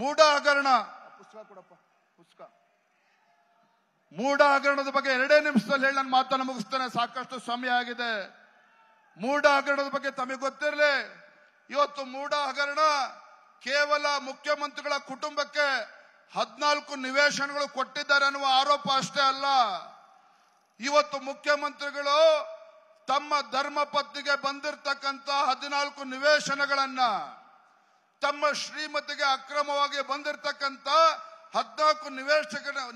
ಮೂಢ ಹಗರಣ ಪುಸ್ತಕ ಕೊಡಪ್ಪ ಪುಸ್ತಕ ಮೂಢ ಹಗರಣದ ಬಗ್ಗೆ ಎರಡೇ ನಿಮಿಷದಲ್ಲಿ ಹೇಳಿ ನನ್ನ ಮಾತನ್ನು ಮುಗಿಸ್ತೇನೆ ಸಾಕಷ್ಟು ಸಮಯ ಆಗಿದೆ ಮೂಢ ಹಗರಣದ ಬಗ್ಗೆ ತಮಗೆ ಗೊತ್ತಿರಲಿ ಇವತ್ತು ಮೂಢ ಹಗರಣ ಕೇವಲ ಮುಖ್ಯಮಂತ್ರಿಗಳ ಕುಟುಂಬಕ್ಕೆ ಹದಿನಾಲ್ಕು ನಿವೇಶನಗಳು ಕೊಟ್ಟಿದ್ದಾರೆ ಅನ್ನುವ ಆರೋಪ ಅಷ್ಟೇ ಅಲ್ಲ ಇವತ್ತು ಮುಖ್ಯಮಂತ್ರಿಗಳು ತಮ್ಮ ಧರ್ಮ ಪತ್ನಿಗೆ ಬಂದಿರತಕ್ಕಂತ ಹದಿನಾಲ್ಕು ನಿವೇಶನಗಳನ್ನ ತಮ್ಮ ಶ್ರೀಮತಿಗೆ ಅಕ್ರಮವಾಗಿ ಬಂದಿರತಕ್ಕಂತ ಹದಿನಾಲ್ಕು ನಿವೇಶ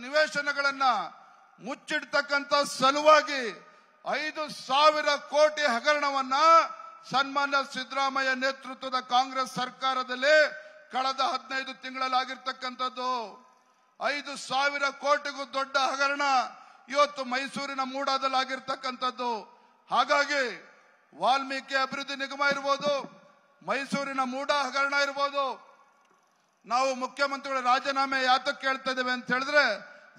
ನಿವೇಶನಗಳನ್ನ ಮುಚ್ಚಿಡ್ತಕ್ಕಂತ ಸಲುವಾಗಿ ಐದು ಸಾವಿರ ಕೋಟಿ ಹಗರಣವನ್ನ ಸನ್ಮಾನ್ಯ ಸಿದ್ದರಾಮಯ್ಯ ನೇತೃತ್ವದ ಕಾಂಗ್ರೆಸ್ ಸರ್ಕಾರದಲ್ಲಿ ಕಳೆದ ಹದಿನೈದು ತಿಂಗಳಲ್ಲಾಗಿರ್ತಕ್ಕಂಥದ್ದು ಐದು ಸಾವಿರ ಕೋಟಿಗೂ ದೊಡ್ಡ ಹಗರಣ ಇವತ್ತು ಮೈಸೂರಿನ ಮೂಡಾದಲ್ಲಿ ಆಗಿರ್ತಕ್ಕಂಥದ್ದು ಹಾಗಾಗಿ ವಾಲ್ಮೀಕಿ ಅಭಿವೃದ್ಧಿ ನಿಗಮ ಇರ್ಬೋದು ಮೈಸೂರಿನ ಮೂಡ ಹಗರಣ ಇರ್ಬೋದು ನಾವು ಮುಖ್ಯಮಂತ್ರಿಗಳ ರಾಜೀನಾಮೆ ಯಾತಕ್ಕೆ ಕೇಳ್ತಾ ಇದ್ದೇವೆ ಅಂತ ಹೇಳಿದ್ರೆ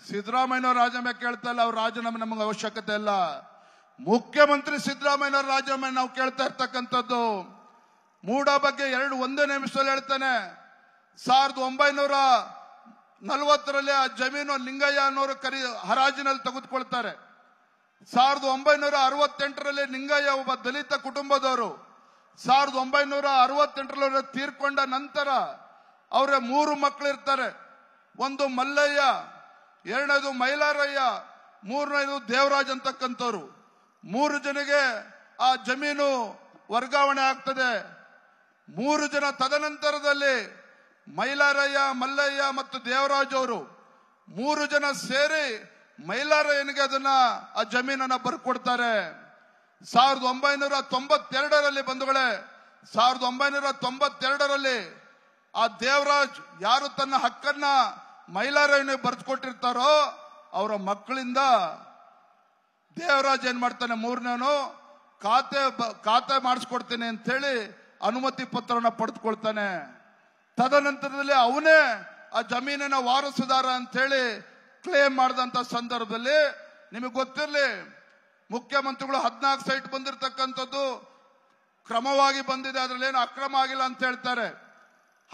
ಸಿದ್ದರಾಮಯ್ಯ ರಾಜೀನಾಮೆ ಕೇಳ್ತಾ ಇಲ್ಲ ಅವ್ರ ರಾಜೀನಾಮೆ ನಮಗೆ ಅವಶ್ಯಕತೆ ಇಲ್ಲ ಮುಖ್ಯಮಂತ್ರಿ ಸಿದ್ದರಾಮಯ್ಯವ್ರ ರಾಜೀನಾಮೆ ನಾವು ಕೇಳ್ತಾ ಇರ್ತಕ್ಕಂಥದ್ದು ಮೂಡ ಬಗ್ಗೆ ಎರಡು ಒಂದೇ ನಿಮಿಷದಲ್ಲಿ ಹೇಳ್ತಾನೆ ಸಾವಿರದ ಒಂಬೈನೂರ ನಲ್ವತ್ತರಲ್ಲಿ ಆ ಜಮೀನು ಲಿಂಗಯ್ಯ ಅನ್ನೋರು ಕರಿ ಹರಾಜಿನಲ್ಲಿ ತೆಗೆದುಕೊಳ್ತಾರೆ ಸಾವಿರದ ಒಂಬೈನೂರ ಅರವತ್ತೆಂಟರಲ್ಲಿ ಲಿಂಗಯ್ಯ ಒಬ್ಬ ದಲಿತ ಕುಟುಂಬದವರು ಸಾವಿರದ ಒಂಬೈನೂರ ಅರವತ್ತೆಂಟರ ತೀರ್ಕೊಂಡ ನಂತರ ಅವರ ಮೂರು ಮಕ್ಕಳಿರ್ತಾರೆ ಒಂದು ಮಲ್ಲಯ್ಯ ಎರಡನೇದು ಮೈಲಾರಯ್ಯ ಮೂರನೇದು ದೇವರಾಜ್ ಅಂತಕ್ಕಂಥವ್ರು ಮೂರು ಜನಗೆ ಆ ಜಮೀನು ವರ್ಗಾವಣೆ ಆಗ್ತದೆ ಮೂರು ಜನ ತದನಂತರದಲ್ಲಿ ಮೈಲಾರಯ್ಯ ಮಲ್ಲಯ್ಯ ಮತ್ತು ದೇವರಾಜ್ ಅವರು ಮೂರು ಜನ ಸೇರಿ ಮೈಲಾರಯ್ಯನಿಗೆ ಅದನ್ನ ಆ ಜಮೀನನ್ನ ಬರ್ಕೊಡ್ತಾರೆ ಸಾವಿರದ ಒಂಬೈನೂರ ತೊಂಬತ್ತೆರಡರಲ್ಲಿ ಬಂಧುಗಳೇ ಸಾವಿರದ ಒಂಬೈನೂರ ತೊಂಬತ್ತೆರಡರಲ್ಲಿ ಆ ದೇವರಾಜ್ ಯಾರು ತನ್ನ ಹಕ್ಕನ್ನ ಮೈಲಾರವನಿಗೆ ಬರೆದುಕೊಟ್ಟಿರ್ತಾರೋ ಅವರ ಮಕ್ಕಳಿಂದ ದೇವರಾಜ್ ಏನ್ ಮಾಡ್ತಾನೆ ಮೂರನೇನು ಖಾತೆ ಖಾತೆ ಮಾಡಿಸ್ಕೊಡ್ತೇನೆ ಅಂತ ಹೇಳಿ ಅನುಮತಿ ಪತ್ರವನ್ನ ಪಡೆದುಕೊಳ್ತಾನೆ ತದನಂತರದಲ್ಲಿ ಅವನೇ ಆ ಜಮೀನಿನ ವಾರಸುದಾರ ಅಂತ ಹೇಳಿ ಕ್ಲೇಮ್ ಮಾಡಿದಂತ ಸಂದರ್ಭದಲ್ಲಿ ನಿಮಗೆ ಗೊತ್ತಿರಲಿ ಮುಖ್ಯಮಂತ್ರಿಗಳು ಹದಿನಾಲ್ಕು ಸೈಟ್ ಬಂದಿರತಕ್ಕಂಥದ್ದು ಕ್ರಮವಾಗಿ ಬಂದಿದೆ ಅದ್ರಲ್ಲಿ ಏನು ಅಕ್ರಮ ಆಗಿಲ್ಲ ಅಂತ ಹೇಳ್ತಾರೆ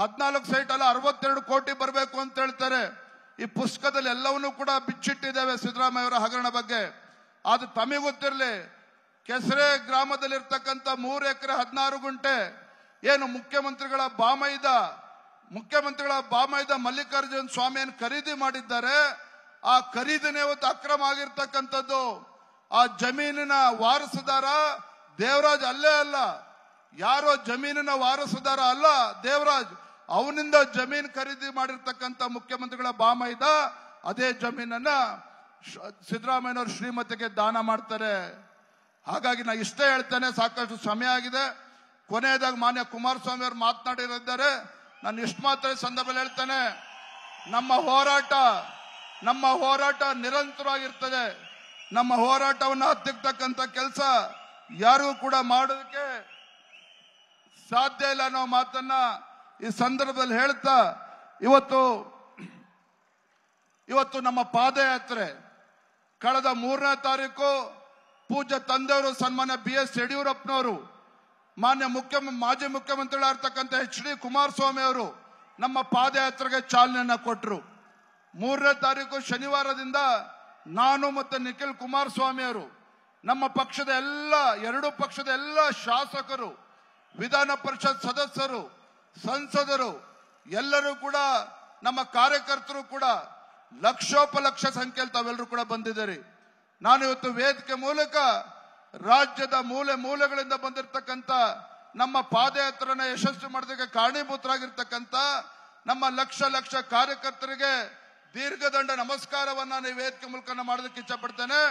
ಹದಿನಾಲ್ಕು ಸೈಟ್ ಅಲ್ಲಿ ಅರವತ್ತೆರಡು ಕೋಟಿ ಬರಬೇಕು ಅಂತ ಹೇಳ್ತಾರೆ ಈ ಪುಸ್ತಕದಲ್ಲಿ ಎಲ್ಲವನ್ನೂ ಕೂಡ ಬಿಚ್ಚಿಟ್ಟಿದ್ದೇವೆ ಸಿದ್ದರಾಮಯ್ಯ ಅವರ ಹಗರಣ ಬಗ್ಗೆ ಅದು ತಮಗೆ ಗೊತ್ತಿರಲಿ ಕೆಸರೆ ಗ್ರಾಮದಲ್ಲಿರ್ತಕ್ಕಂಥ ಮೂರು ಎಕರೆ ಹದಿನಾರು ಗುಂಟೆ ಏನು ಮುಖ್ಯಮಂತ್ರಿಗಳ ಬಾಮೈದ ಮುಖ್ಯಮಂತ್ರಿಗಳ ಬಾಮೈದ ಮಲ್ಲಿಕಾರ್ಜುನ ಸ್ವಾಮಿಯನ್ನು ಖರೀದಿ ಮಾಡಿದ್ದಾರೆ ಆ ಖರೀದಿನೇ ಇವತ್ತು ಅಕ್ರಮ ಆಗಿರ್ತಕ್ಕಂಥದ್ದು ಆ ಜಮೀನಿನ ವಾರಸುದಾರ ದೇವರಾಜ್ ಅಲ್ಲೇ ಅಲ್ಲ ಯಾರೋ ಜಮೀನಿನ ವಾರಸುದಾರ ಅಲ್ಲ ದೇವರಾಜ್ ಅವನಿಂದ ಜಮೀನ್ ಖರೀದಿ ಮಾಡಿರ್ತಕ್ಕಂಥ ಮುಖ್ಯಮಂತ್ರಿಗಳ ಬಾಮೈದ ಅದೇ ಜಮೀನನ್ನ ಸಿದ್ದರಾಮಯ್ಯನವರು ಶ್ರೀಮತಿಗೆ ದಾನ ಮಾಡ್ತಾರೆ ಹಾಗಾಗಿ ನಾ ಇಷ್ಟೇ ಹೇಳ್ತೇನೆ ಸಾಕಷ್ಟು ಸಮಯ ಆಗಿದೆ ಕೊನೆಯದಾಗಿ ಮಾನ್ಯ ಕುಮಾರಸ್ವಾಮಿ ಅವರು ಮಾತನಾಡಿರಿದ್ದಾರೆ ನಾನು ಇಷ್ಟು ಮಾತ್ರ ಸಂದರ್ಭದಲ್ಲಿ ಹೇಳ್ತೇನೆ ನಮ್ಮ ಹೋರಾಟ ನಮ್ಮ ಹೋರಾಟ ನಿರಂತರವಾಗಿರ್ತದೆ ನಮ್ಮ ಹೋರಾಟವನ್ನು ಹತ್ತಿರ್ತಕ್ಕಂಥ ಕೆಲಸ ಯಾರು ಕೂಡ ಮಾಡೋದಕ್ಕೆ ಸಾಧ್ಯ ಇಲ್ಲ ಅನ್ನೋ ಮಾತನ್ನ ಈ ಸಂದರ್ಭದಲ್ಲಿ ಹೇಳ್ತಾ ಇವತ್ತು ಇವತ್ತು ನಮ್ಮ ಪಾದಯಾತ್ರೆ ಕಳೆದ ಮೂರನೇ ತಾರೀಕು ಪೂಜ್ಯ ತಂದೆಯವರು ಸನ್ಮಾನ್ಯ ಬಿ ಎಸ್ ಯಡಿಯೂರಪ್ಪನವರು ಮಾನ್ಯ ಮುಖ್ಯ ಮಾಜಿ ಮುಖ್ಯಮಂತ್ರಿಗಳಾಗಿರ್ತಕ್ಕಂಥ ಎಚ್ ಡಿ ಕುಮಾರಸ್ವಾಮಿ ಅವರು ನಮ್ಮ ಪಾದಯಾತ್ರೆಗೆ ಚಾಲನೆಯನ್ನ ಕೊಟ್ಟರು ಮೂರನೇ ತಾರೀಕು ಶನಿವಾರದಿಂದ ನಾನು ಮತ್ತು ನಿಖಿಲ್ ಕುಮಾರಸ್ವಾಮಿ ಅವರು ನಮ್ಮ ಪಕ್ಷದ ಎಲ್ಲ ಎರಡೂ ಪಕ್ಷದ ಎಲ್ಲ ಶಾಸಕರು ವಿಧಾನ ಪರಿಷತ್ ಸದಸ್ಯರು ಸಂಸದರು ಎಲ್ಲರೂ ಕೂಡ ನಮ್ಮ ಕಾರ್ಯಕರ್ತರು ಕೂಡ ಲಕ್ಷೋಪಲಕ್ಷ ಸಂಖ್ಯೆಯಲ್ಲಿ ತಾವೆಲ್ಲರೂ ಕೂಡ ಬಂದಿದ್ದೀರಿ ನಾನು ಇವತ್ತು ವೇದಿಕೆ ಮೂಲಕ ರಾಜ್ಯದ ಮೂಲೆ ಮೂಲೆಗಳಿಂದ ಬಂದಿರತಕ್ಕಂಥ ನಮ್ಮ ಪಾದಯಾತ್ರನ ಯಶಸ್ವಿ ಮಾಡೋದಕ್ಕೆ ಕಾರಣೀಭೂತರಾಗಿರ್ತಕ್ಕಂಥ ನಮ್ಮ ಲಕ್ಷ ಲಕ್ಷ ಕಾರ್ಯಕರ್ತರಿಗೆ ದೀರ್ಘದಂಡ ನಮಸ್ಕಾರವನ್ನ ನೀವು ವೇದಿಕೆ ಮೂಲಕ ಮಾಡೋದಕ್ಕೆ ಇಚ್ಛಪಡ್ತೇನೆ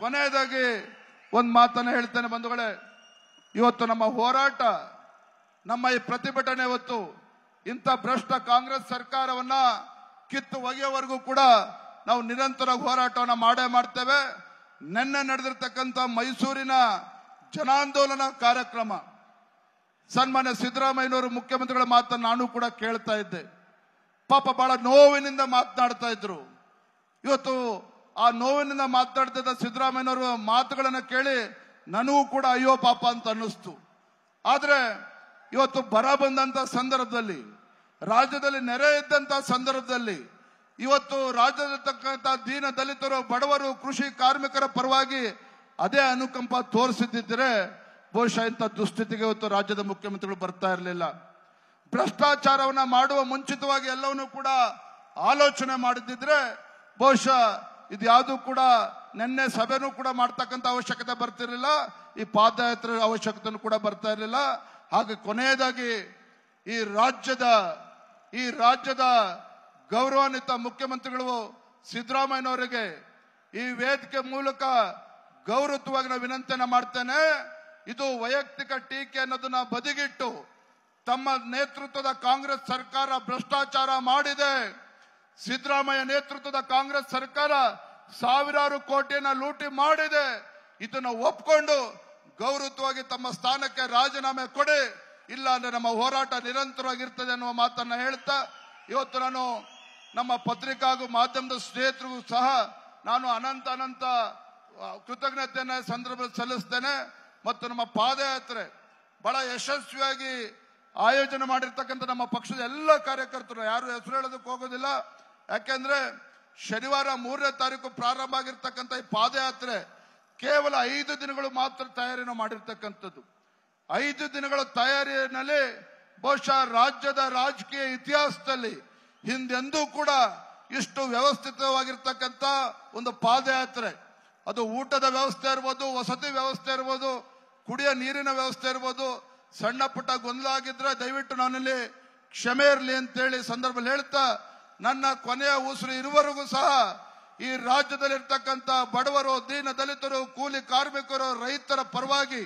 ಕೊನೆಯದಾಗಿ ಒಂದು ಮಾತನ್ನ ಹೇಳ್ತೇನೆ ಬಂಧುಗಳೇ ಇವತ್ತು ನಮ್ಮ ಹೋರಾಟ ನಮ್ಮ ಈ ಪ್ರತಿಭಟನೆ ಇವತ್ತು ಇಂಥ ಭ್ರಷ್ಟ ಕಾಂಗ್ರೆಸ್ ಸರ್ಕಾರವನ್ನ ಕಿತ್ತು ಒಗೆಯವರೆಗೂ ಕೂಡ ನಾವು ನಿರಂತರ ಹೋರಾಟವನ್ನು ಮಾಡೇ ಮಾಡ್ತೇವೆ ನಿನ್ನೆ ನಡೆದಿರ್ತಕ್ಕಂಥ ಮೈಸೂರಿನ ಜನಾಂದೋಲನ ಕಾರ್ಯಕ್ರಮ ಸನ್ಮಾನ್ಯ ಸಿದ್ದರಾಮಯ್ಯನವರು ಮುಖ್ಯಮಂತ್ರಿಗಳ ಮಾತನ್ನು ನಾನು ಕೂಡ ಕೇಳ್ತಾ ಇದ್ದೆ ಪಾಪ ಬಹಳ ನೋವಿನಿಂದ ಮಾತನಾಡ್ತಾ ಇದ್ರು ಇವತ್ತು ಆ ನೋವಿನಿಂದ ಮಾತನಾಡ್ತಿದ್ದ ಸಿದ್ದರಾಮಯ್ಯನವರು ಮಾತುಗಳನ್ನು ಕೇಳಿ ನನಗೂ ಕೂಡ ಅಯ್ಯೋ ಪಾಪ ಅಂತ ಅನ್ನಿಸ್ತು ಆದರೆ ಇವತ್ತು ಬರ ಬಂದಂತ ಸಂದರ್ಭದಲ್ಲಿ ರಾಜ್ಯದಲ್ಲಿ ನೆರೆ ಇದ್ದಂತ ಸಂದರ್ಭದಲ್ಲಿ ಇವತ್ತು ತಕ್ಕಂತ ದೀನ ದಲಿತರು ಬಡವರು ಕೃಷಿ ಕಾರ್ಮಿಕರ ಪರವಾಗಿ ಅದೇ ಅನುಕಂಪ ತೋರಿಸಿದ್ದರೆ ಬಹುಶಃ ಇಂಥ ದುಸ್ಥಿತಿಗೆ ಇವತ್ತು ರಾಜ್ಯದ ಮುಖ್ಯಮಂತ್ರಿಗಳು ಬರ್ತಾ ಇರಲಿಲ್ಲ ಭ್ರಷ್ಟಾಚಾರವನ್ನ ಮಾಡುವ ಮುಂಚಿತವಾಗಿ ಎಲ್ಲವನ್ನೂ ಕೂಡ ಆಲೋಚನೆ ಮಾಡಿದ್ದಿದ್ರೆ ಬಹುಶಃ ಇದು ಯಾವುದು ಕೂಡ ನಿನ್ನೆ ಸಭೆನೂ ಕೂಡ ಮಾಡ್ತಕ್ಕಂಥ ಅವಶ್ಯಕತೆ ಬರ್ತಿರಲಿಲ್ಲ ಈ ಪಾದಯಾತ್ರೆ ಅವಶ್ಯಕತೆ ಕೂಡ ಬರ್ತಾ ಇರಲಿಲ್ಲ ಹಾಗೆ ಕೊನೆಯದಾಗಿ ಈ ರಾಜ್ಯದ ಈ ರಾಜ್ಯದ ಗೌರವಾನ್ವಿತ ಮುಖ್ಯಮಂತ್ರಿಗಳು ಸಿದ್ದರಾಮಯ್ಯನವರಿಗೆ ಈ ವೇದಿಕೆ ಮೂಲಕ ಗೌರವವಾಗಿ ನಾನು ವಿನಂತಿಯನ್ನು ಮಾಡ್ತೇನೆ ಇದು ವೈಯಕ್ತಿಕ ಟೀಕೆ ಅನ್ನೋದನ್ನ ಬದಿಗಿಟ್ಟು ತಮ್ಮ ನೇತೃತ್ವದ ಕಾಂಗ್ರೆಸ್ ಸರ್ಕಾರ ಭ್ರಷ್ಟಾಚಾರ ಮಾಡಿದೆ ಸಿದ್ದರಾಮಯ್ಯ ನೇತೃತ್ವದ ಕಾಂಗ್ರೆಸ್ ಸರ್ಕಾರ ಸಾವಿರಾರು ಕೋಟಿಯನ್ನ ಲೂಟಿ ಮಾಡಿದೆ ಇದನ್ನು ಒಪ್ಕೊಂಡು ಗೌರವವಾಗಿ ತಮ್ಮ ಸ್ಥಾನಕ್ಕೆ ರಾಜೀನಾಮೆ ಕೊಡಿ ಇಲ್ಲ ಅಂದ್ರೆ ನಮ್ಮ ಹೋರಾಟ ನಿರಂತರವಾಗಿರ್ತದೆ ಅನ್ನುವ ಮಾತನ್ನ ಹೇಳ್ತಾ ಇವತ್ತು ನಾನು ನಮ್ಮ ಪತ್ರಿಕಾ ಹಾಗೂ ಮಾಧ್ಯಮದ ಸ್ನೇಹಿತರಿಗೂ ಸಹ ನಾನು ಅನಂತ ಅನಂತ ಕೃತಜ್ಞತೆಯನ್ನ ಸಂದರ್ಭದಲ್ಲಿ ಸಲ್ಲಿಸ್ತೇನೆ ಮತ್ತು ನಮ್ಮ ಪಾದಯಾತ್ರೆ ಬಹಳ ಯಶಸ್ವಿಯಾಗಿ ಆಯೋಜನೆ ಮಾಡಿರ್ತಕ್ಕಂಥ ನಮ್ಮ ಪಕ್ಷದ ಎಲ್ಲ ಕಾರ್ಯಕರ್ತರು ಯಾರು ಹೆಸರು ಹೇಳೋದಕ್ಕೆ ಹೋಗೋದಿಲ್ಲ ಯಾಕೆಂದ್ರೆ ಶನಿವಾರ ಮೂರನೇ ತಾರೀಕು ಪ್ರಾರಂಭ ಆಗಿರ್ತಕ್ಕಂಥ ಈ ಪಾದಯಾತ್ರೆ ಕೇವಲ ಐದು ದಿನಗಳು ಮಾತ್ರ ತಯಾರಿನ ಮಾಡಿರ್ತಕ್ಕಂಥದ್ದು ಐದು ದಿನಗಳ ತಯಾರಿನಲ್ಲಿ ಬಹುಶಃ ರಾಜ್ಯದ ರಾಜಕೀಯ ಇತಿಹಾಸದಲ್ಲಿ ಹಿಂದೆಂದೂ ಕೂಡ ಇಷ್ಟು ವ್ಯವಸ್ಥಿತವಾಗಿರ್ತಕ್ಕಂಥ ಒಂದು ಪಾದಯಾತ್ರೆ ಅದು ಊಟದ ವ್ಯವಸ್ಥೆ ಇರ್ಬೋದು ವಸತಿ ವ್ಯವಸ್ಥೆ ಇರ್ಬೋದು ಕುಡಿಯ ನೀರಿನ ವ್ಯವಸ್ಥೆ ಇರ್ಬೋದು ಸಣ್ಣ ಪುಟ್ಟ ಗೊಂದಲ ಆಗಿದ್ರೆ ದಯವಿಟ್ಟು ನನ್ನಲ್ಲಿ ಕ್ಷಮೆ ಇರಲಿ ಅಂತೇಳಿ ಸಂದರ್ಭದಲ್ಲಿ ಹೇಳ್ತಾ ನನ್ನ ಕೊನೆಯ ಉಸಿರು ಇರುವವರೆಗೂ ಸಹ ಈ ರಾಜ್ಯದಲ್ಲಿರ್ತಕ್ಕಂಥ ಬಡವರು ದೀನ ದಲಿತರು ಕೂಲಿ ಕಾರ್ಮಿಕರು ರೈತರ ಪರವಾಗಿ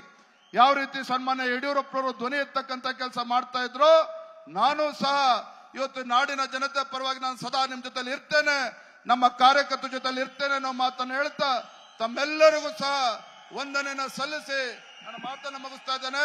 ಯಾವ ರೀತಿ ಸನ್ಮಾನ್ಯ ಯಡಿಯೂರಪ್ಪನವರು ಧ್ವನಿ ಎತ್ತಕ್ಕಂಥ ಕೆಲಸ ಮಾಡ್ತಾ ಇದ್ರು ನಾನು ಸಹ ಇವತ್ತು ನಾಡಿನ ಜನತೆ ಪರವಾಗಿ ನಾನು ಸದಾ ನಿಮ್ಮ ಜೊತೆಲಿ ಇರ್ತೇನೆ ನಮ್ಮ ಕಾರ್ಯಕರ್ತರ ಜೊತೆಲಿ ಇರ್ತೇನೆ ಅನ್ನೋ ಮಾತನ್ನು ಹೇಳ್ತಾ ತಮ್ಮೆಲ್ಲರಿಗೂ ಸಹ ವಂದನೆಯನ್ನು ಸಲ್ಲಿಸಿ ನನ್ನ ಮಾತನ್ನು ಮುಗಿಸ್ತಾ ಇದ್ದೇನೆ